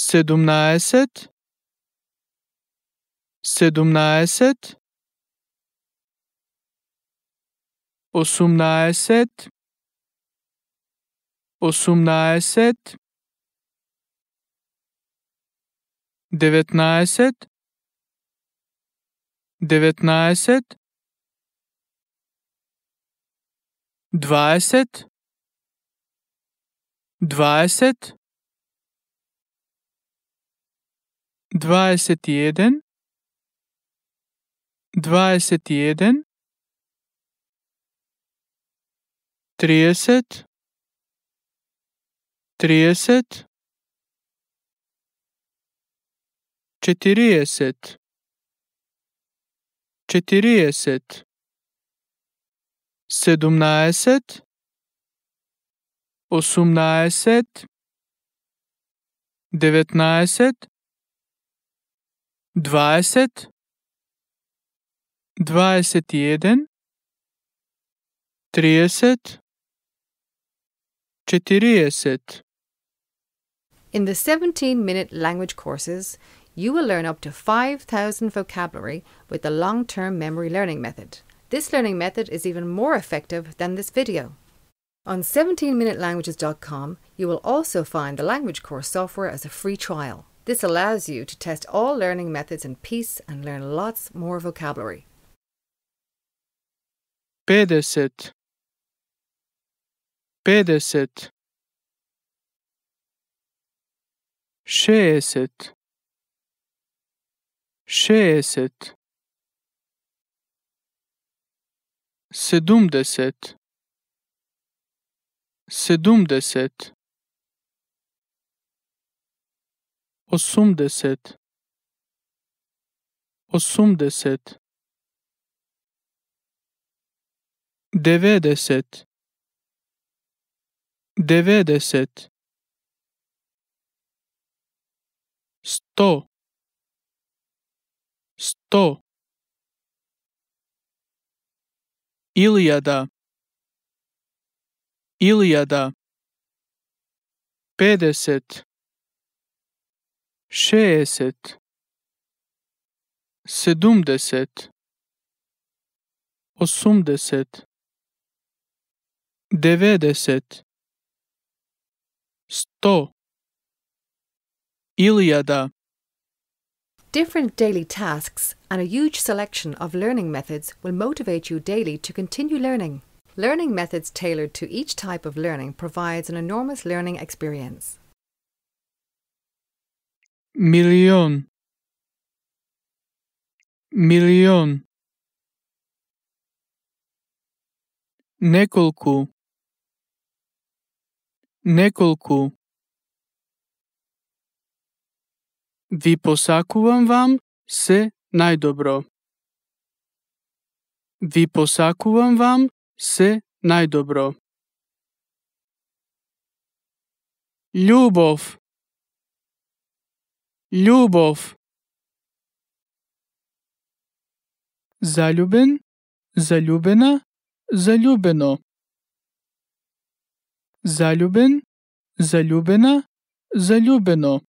седумнаесет, седумнаесет, осумнаесет, осумнаесет, деветнаесет, деветнаесет, дваесет, дваесет, 21 21 30 30 40 40 17 18 19 dvadeset, dvadeset jeden, trideset, četirdeset. In the 17 minute language courses, you will learn up to 5,000 vocabulary with the long term memory learning method. This learning method is even more effective than this video. On 17minutelanguages.com, you will also find the language course software as a free trial. This allows you to test all learning methods in peace and learn lots more vocabulary. 50 50 60 60 sedumdeset sedumdeset Osumdeset Osumdeset devedeset devedeset sto sto Ilijada Ilijada pedeset šeeset, sedumdeset, osumdeset, devedeset, sto, ilijada. Different daily tasks and a huge selection of learning methods will motivate you daily to continue learning. Learning methods tailored to each type of learning provides an enormous learning experience. милион милион неколку неколку ви посакувам вам се најдобро ви посакувам вам се најдобро љубов Любов. Залюбен, Залюбина, Залюбино. Залюбен, Залюбина, Залюбино.